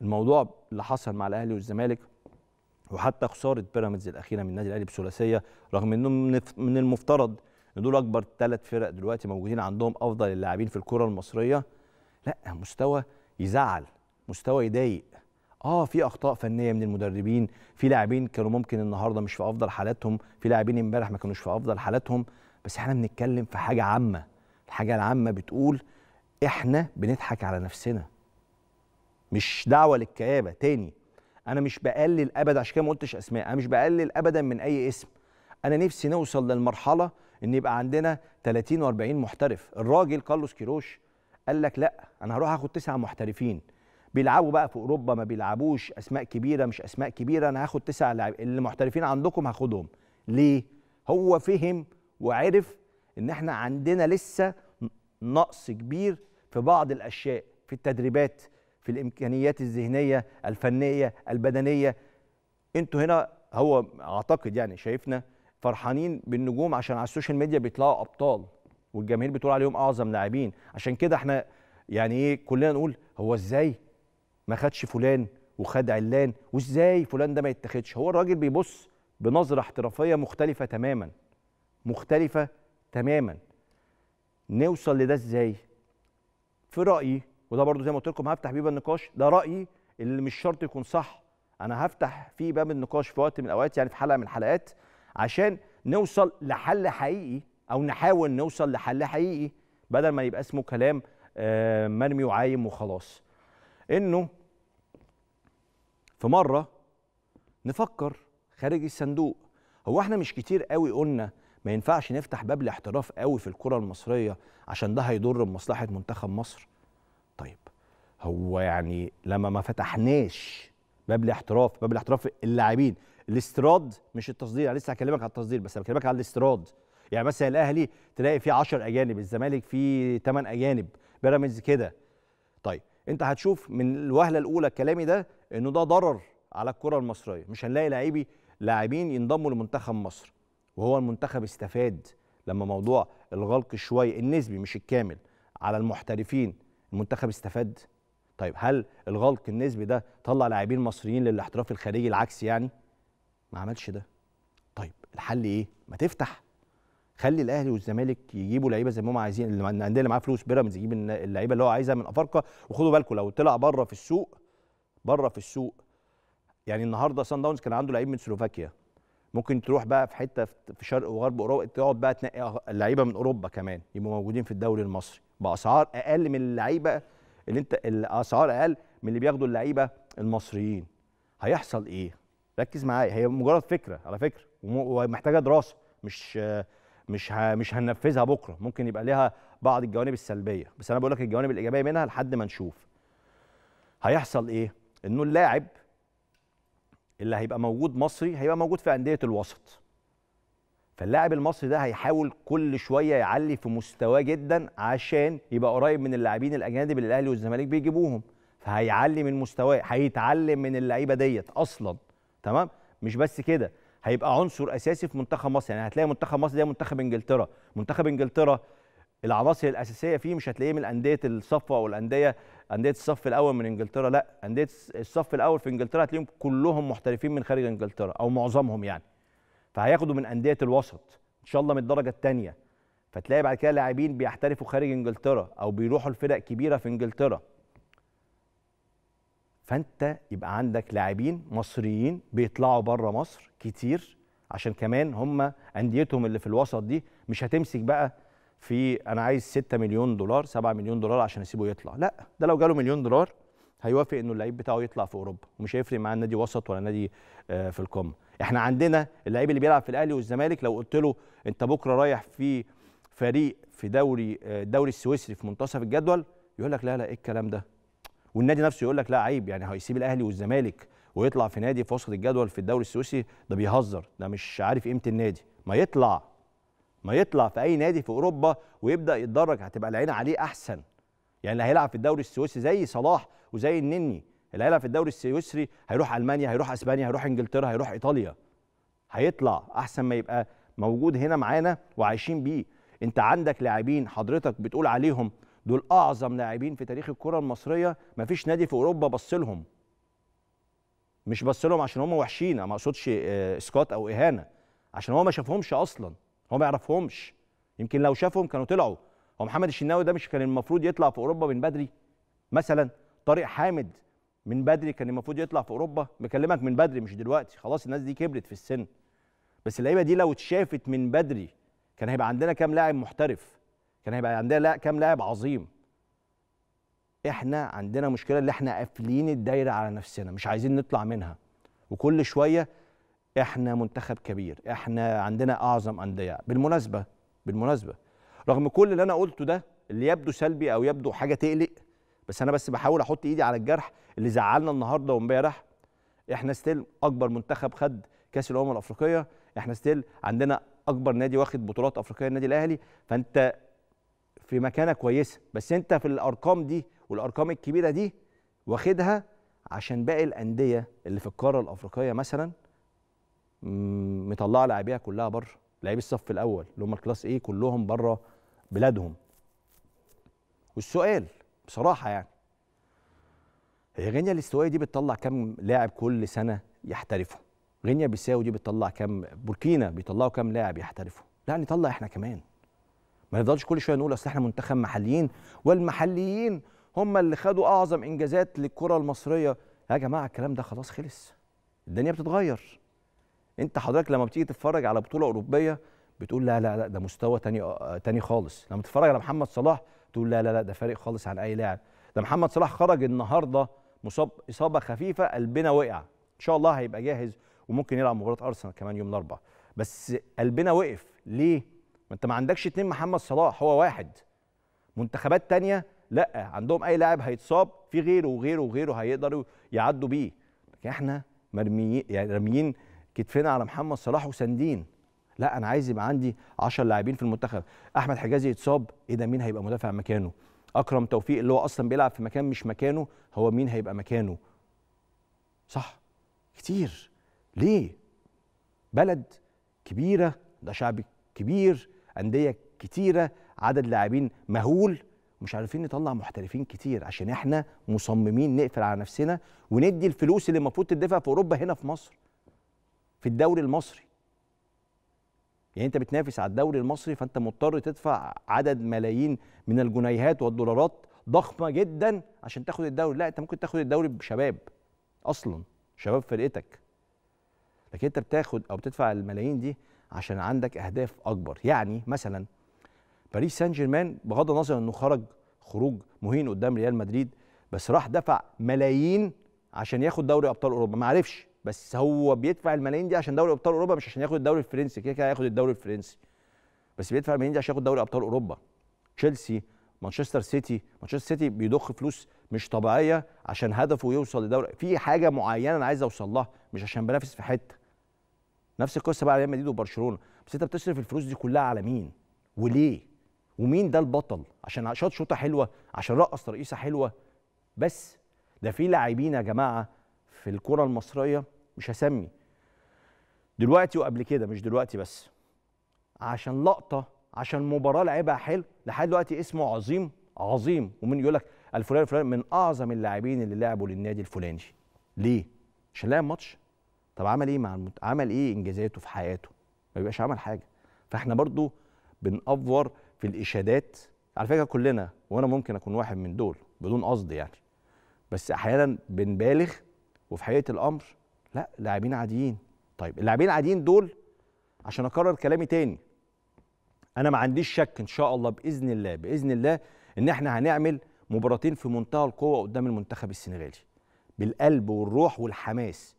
الموضوع اللي حصل مع الاهلي والزمالك وحتى خساره بيراميدز الاخيره من النادي الاهلي بثلاثيه رغم انه من المفترض ان دول اكبر ثلاث فرق دلوقتي موجودين عندهم افضل اللاعبين في الكره المصريه لا مستوى يزعل مستوى يضايق اه في اخطاء فنيه من المدربين في لاعبين كانوا ممكن النهارده مش في افضل حالاتهم في لاعبين امبارح ما كانوش في افضل حالاتهم بس احنا بنتكلم في حاجه عامه الحاجه العامه بتقول احنا بنضحك على نفسنا مش دعوه للكآبه تاني انا مش بقلل ابدا عشان كده ما قلتش اسماء انا مش بقلل ابدا من اي اسم انا نفسي نوصل للمرحله ان يبقى عندنا 30 و40 محترف الراجل كارلوس كيروش قال لك لا انا هروح اخد تسعه محترفين بيلعبوا بقى في اوروبا ما بيلعبوش اسماء كبيره مش اسماء كبيره انا هاخد تسعة لاعب اللي محترفين عندكم هاخدهم ليه هو فهم وعرف ان احنا عندنا لسه نقص كبير في بعض الاشياء في التدريبات في الامكانيات الذهنيه الفنيه البدنيه انتوا هنا هو اعتقد يعني شايفنا فرحانين بالنجوم عشان على السوشيال ميديا بيطلعوا ابطال والجماهير بتقول عليهم اعظم لاعبين عشان كده احنا يعني ايه كلنا نقول هو ازاي ما خدش فلان وخد علان وازاي فلان ده ما يتاخدش هو الراجل بيبص بنظره احترافيه مختلفه تماما مختلفه تماما نوصل لده ازاي في رايي وده برضو زي ما قلت لكم هفتح بيه باب النقاش ده رايي اللي مش شرط يكون صح انا هفتح فيه باب النقاش في وقت من الاوقات يعني في حلقه من الحلقات عشان نوصل لحل حقيقي او نحاول نوصل لحل حقيقي بدل ما يبقى اسمه كلام آه، مرمي وعايم وخلاص انه في مره نفكر خارج الصندوق هو احنا مش كتير قوي قلنا ما ينفعش نفتح باب الاحتراف قوي في الكره المصريه عشان ده هيضر بمصلحه منتخب مصر هو يعني لما ما فتحناش باب الاحتراف باب الاحتراف اللاعبين الاستيراد مش التصدير انا لسه هكلمك على التصدير بس بكلمك على الاستيراد يعني مثلا الاهلي تلاقي فيه 10 اجانب الزمالك فيه 8 اجانب بيراميدز كده طيب انت هتشوف من الوهله الاولى كلامي ده انه ده ضرر على الكره المصريه مش هنلاقي لاعبي لاعبين ينضموا لمنتخب مصر وهو المنتخب استفاد لما موضوع الغلق شوي النسبي مش الكامل على المحترفين المنتخب استفاد طيب هل الغلق النسبي ده طلع لاعبين مصريين للاحتراف الخارجي العكس يعني ما عملش ده طيب الحل ايه ما تفتح خلي الاهلي والزمالك يجيبوا لعيبه زي ما هم عايزين الانديه اللي معاها فلوس بيراميدز يجيب اللعيبه اللي هو عايزها من افارقه وخدوا بالكم لو طلع بره في السوق بره في السوق يعني النهارده سان داونز كان عنده لعيب من سلوفاكيا ممكن تروح بقى في حته في شرق وغرب اوروبا تقعد بقى تنقي لعيبه من اوروبا كمان يبقوا موجودين في الدوري المصري باسعار اقل من اللعيبه اللي انت الاسعار اقل من اللي بياخدوا اللعيبه المصريين هيحصل ايه ركز معايا هي مجرد فكره على فكره ومحتاجه دراسه مش مش مش هننفذها بكره ممكن يبقى ليها بعض الجوانب السلبيه بس انا بقول لك الجوانب الايجابيه منها لحد ما نشوف هيحصل ايه انه اللاعب اللي هيبقى موجود مصري هيبقى موجود في انديه الوسط فاللاعب المصري ده هيحاول كل شويه يعلي في مستواه جدا عشان يبقى قريب من اللاعبين الاجانب اللي الاهلي والزمالك بيجيبوهم فهيعلي من مستواه هيتعلم من اللعيبه ديت اصلا تمام مش بس كده هيبقى عنصر اساسي في منتخب مصر يعني هتلاقي منتخب مصر ده منتخب انجلترا منتخب انجلترا العناصر الاساسيه فيه مش هتلاقيه من انديه الصفوه او الانديه انديه الصف الاول من انجلترا لا انديه الصف الاول في انجلترا هتلاقيهم كلهم محترفين من خارج انجلترا او معظمهم يعني فهياخدوا من انديه الوسط ان شاء الله من الدرجه الثانيه فتلاقي بعد كده لاعبين بيحترفوا خارج انجلترا او بيروحوا لفرق كبيره في انجلترا فانت يبقى عندك لاعبين مصريين بيطلعوا بره مصر كتير عشان كمان هم انديتهم اللي في الوسط دي مش هتمسك بقى في انا عايز 6 مليون دولار 7 مليون دولار عشان اسيبه يطلع لا ده لو جاله مليون دولار هيوافق انه اللعيب بتاعه يطلع في اوروبا ومش هيفرق معاه النادي وسط ولا نادي آه، في القمه احنا عندنا اللعيب اللي بيلعب في الاهلي والزمالك لو قلت له انت بكره رايح في فريق في دوري آه، الدوري السويسري في منتصف الجدول يقول لك لا لا ايه الكلام ده والنادي نفسه يقول لك لا عيب يعني هيسيب الاهلي والزمالك ويطلع في نادي في وسط الجدول في الدوري السويسري ده بيهزر ده مش عارف قيمه النادي ما يطلع ما يطلع في اي نادي في اوروبا ويبدا يتدرج هتبقى العين عليه احسن يعني اللي هيلعب في الدوري السويسري زي صلاح وزي النني اللي هيلعب في الدوري السويسري هيروح المانيا هيروح اسبانيا هيروح انجلترا هيروح ايطاليا هيطلع احسن ما يبقى موجود هنا معانا وعايشين بيه انت عندك لاعبين حضرتك بتقول عليهم دول اعظم لاعبين في تاريخ الكره المصريه مفيش نادي في اوروبا بص لهم مش بص لهم عشان هم وحشين ما اقصدش آه، اسقاط او اهانه عشان هو ما شافهمش اصلا هو ما يعرفهمش يمكن لو شافهم كانوا طلعوا هو محمد الشناوي ده مش كان المفروض يطلع في اوروبا من بدري مثلا طارق حامد من بدري كان المفروض يطلع في اوروبا بكلمك من بدري مش دلوقتي خلاص الناس دي كبرت في السن بس اللعيبه دي لو اتشافت من بدري كان هيبقى عندنا كام لاعب محترف كان هيبقى عندنا لا كام لاعب عظيم احنا عندنا مشكله اللي احنا قافلين الدايره على نفسنا مش عايزين نطلع منها وكل شويه احنا منتخب كبير احنا عندنا اعظم انديه بالمناسبه بالمناسبه رغم كل اللي انا قلته ده اللي يبدو سلبي او يبدو حاجه تقلق بس انا بس بحاول احط ايدي على الجرح اللي زعلنا النهارده وامبارح احنا ستيل اكبر منتخب خد كاس الامم الافريقيه احنا ستيل عندنا اكبر نادي واخد بطولات افريقيه النادي الاهلي فانت في مكانه كويسه بس انت في الارقام دي والارقام الكبيره دي واخدها عشان باقي الانديه اللي في القاره الافريقيه مثلا مطلعه لاعبيها كلها بره لعيبي الصف الاول اللي هم الكلاس ايه كلهم بره بلادهم والسؤال بصراحه يعني هي غينيا الاستوائيه دي بتطلع كام لاعب كل سنه يحترفوا غينيا بيساو دي بتطلع كام بوركينا بيطلعوا كام لاعب يحترفوا لا نطلع احنا كمان ما نفضلش كل شويه نقول اصل احنا منتخب محليين والمحليين هم اللي خدوا اعظم انجازات للكره المصريه يا جماعه الكلام ده خلاص خلص الدنيا بتتغير انت حضرتك لما بتيجي تتفرج على بطوله اوروبيه بتقول لا لا لا ده مستوى تاني آه، تاني خالص لما تتفرج على محمد صلاح تقول لا لا لا ده فارق خالص عن اي لاعب ده محمد صلاح خرج النهارده مصاب اصابه خفيفه قلبنا وقع ان شاء الله هيبقى جاهز وممكن يلعب مباراه ارسنال كمان يوم الاربعاء بس قلبنا وقف ليه ما انت ما عندكش اتنين محمد صلاح هو واحد منتخبات تانية لا عندهم اي لاعب هيتصاب في غيره وغيره وغيره هيقدروا يعدوا بيه لكن احنا مرميين يعني راميين كتفنا على محمد صلاح وساندين لا انا عايز يبقى عندي 10 لاعبين في المنتخب احمد حجازي اتصاب ايه ده مين هيبقى مدافع مكانه اكرم توفيق اللي هو اصلا بيلعب في مكان مش مكانه هو مين هيبقى مكانه صح كتير ليه بلد كبيره ده شعب كبير انديه كتيره عدد لاعبين مهول مش عارفين نطلع محترفين كتير عشان احنا مصممين نقفل على نفسنا وندي الفلوس اللي المفروض تدفع في اوروبا هنا في مصر في الدوري المصري يعني انت بتنافس على الدوري المصري فانت مضطر تدفع عدد ملايين من الجنيهات والدولارات ضخمه جدا عشان تاخد الدوري لا انت ممكن تاخد الدوري بشباب اصلا شباب فرقتك لكن انت بتاخد او بتدفع الملايين دي عشان عندك اهداف اكبر يعني مثلا باريس سان جيرمان بغض النظر انه خرج خروج مهين قدام ريال مدريد بس راح دفع ملايين عشان ياخد دوري ابطال اوروبا ما عرفش بس هو بيدفع الملايين دي عشان دوري ابطال اوروبا مش عشان ياخد الدوري الفرنسي كده كده هياخد الدوري الفرنسي بس بيدفع الملايين دي عشان ياخد دوري ابطال اوروبا تشيلسي مانشستر سيتي مانشستر سيتي بيضخ فلوس مش طبيعيه عشان هدفه يوصل لدوري في حاجه معينه انا عايز اوصل لها مش عشان بنافس في حته نفس القصه بقى ريال مدريد وبرشلونه بس انت بتصرف الفلوس دي كلها على مين وليه ومين ده البطل عشان شاط شوطه حلوه عشان رقص ترقيصه حلوه بس ده في لاعبين يا جماعه في الكره المصريه مش هسمي دلوقتي وقبل كده مش دلوقتي بس عشان لقطه عشان مباراه لعبها حلو لحد دلوقتي اسمه عظيم عظيم ومن يقول لك الفلان الفلان من اعظم اللاعبين اللي لعبوا للنادي الفلاني ليه عشان لعب ماتش طب عمل ايه مع المت... عمل ايه انجازاته في حياته ما بيبقاش عمل حاجه فاحنا برضو بنأفور في الاشادات على فكره كلنا وانا ممكن اكون واحد من دول بدون قصد يعني بس احيانا بنبالغ وفي حقيقه الامر لا لاعبين عاديين طيب اللاعبين العاديين دول عشان اكرر كلامي تاني انا ما عنديش شك ان شاء الله باذن الله باذن الله ان احنا هنعمل مباراتين في منتهى القوه قدام المنتخب السنغالي بالقلب والروح والحماس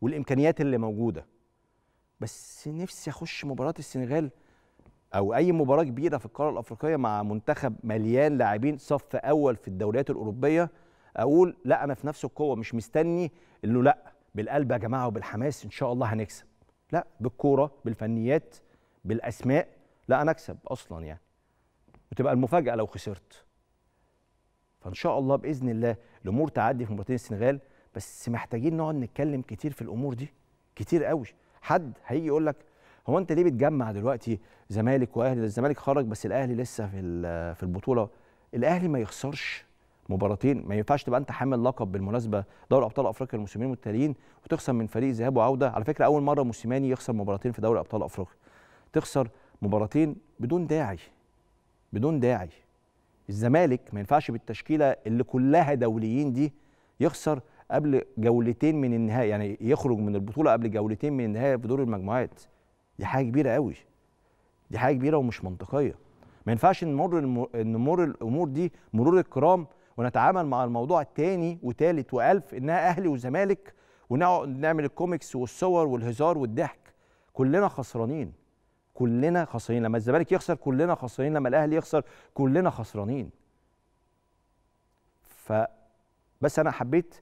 والامكانيات اللي موجوده بس نفسي اخش مباراه السنغال او اي مباراه كبيره في القاره الافريقيه مع منتخب مليان لاعبين صف اول في الدوريات الاوروبيه اقول لا انا في نفس القوه مش مستني انه لا بالقلب يا جماعه وبالحماس ان شاء الله هنكسب لا بالكوره بالفنيات بالاسماء لا انا اكسب اصلا يعني وتبقى المفاجاه لو خسرت فان شاء الله باذن الله الامور تعدي في مباراتين السنغال بس محتاجين نقعد نتكلم كتير في الامور دي كتير قوي حد هيجي يقول لك هو انت ليه بتجمع دلوقتي زمالك واهلي الزمالك خرج بس الاهلي لسه في في البطوله الاهلي ما يخسرش مباراتين ما ينفعش تبقى انت حامل لقب بالمناسبه دوري ابطال افريقيا الموسمين المتتاليين وتخسر من فريق ذهاب وعوده على فكره اول مره موسيماني يخسر مباراتين في دوري ابطال افريقيا تخسر مباراتين بدون داعي بدون داعي الزمالك ما ينفعش بالتشكيله اللي كلها دوليين دي يخسر قبل جولتين من النهائي يعني يخرج من البطوله قبل جولتين من النهائي في دور المجموعات دي حاجه كبيره قوي دي حاجه كبيره ومش منطقيه ما ينفعش نمر نمر الامور دي مرور الكرام ونتعامل مع الموضوع التاني وتالت والف انها اهلي وزمالك ونقعد نعمل الكوميكس والصور والهزار والضحك كلنا خسرانين كلنا خسرانين لما الزمالك يخسر كلنا خسرانين لما الاهلي يخسر كلنا خسرانين ف بس انا حبيت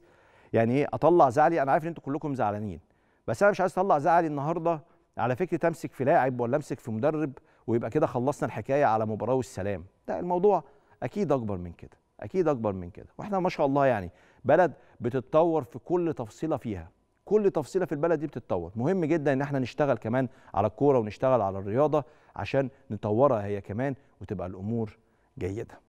يعني ايه اطلع زعلي انا عارف ان انتوا كلكم زعلانين بس انا مش عايز اطلع زعلي النهارده على فكره تمسك في لاعب ولا امسك في مدرب ويبقى كده خلصنا الحكايه على مباراه والسلام لا الموضوع اكيد اكبر من كده اكيد اكبر من كده واحنا ما شاء الله يعني بلد بتتطور في كل تفصيله فيها كل تفصيله في البلد دي بتتطور مهم جدا ان احنا نشتغل كمان على الكوره ونشتغل على الرياضه عشان نطورها هي كمان وتبقى الامور جيده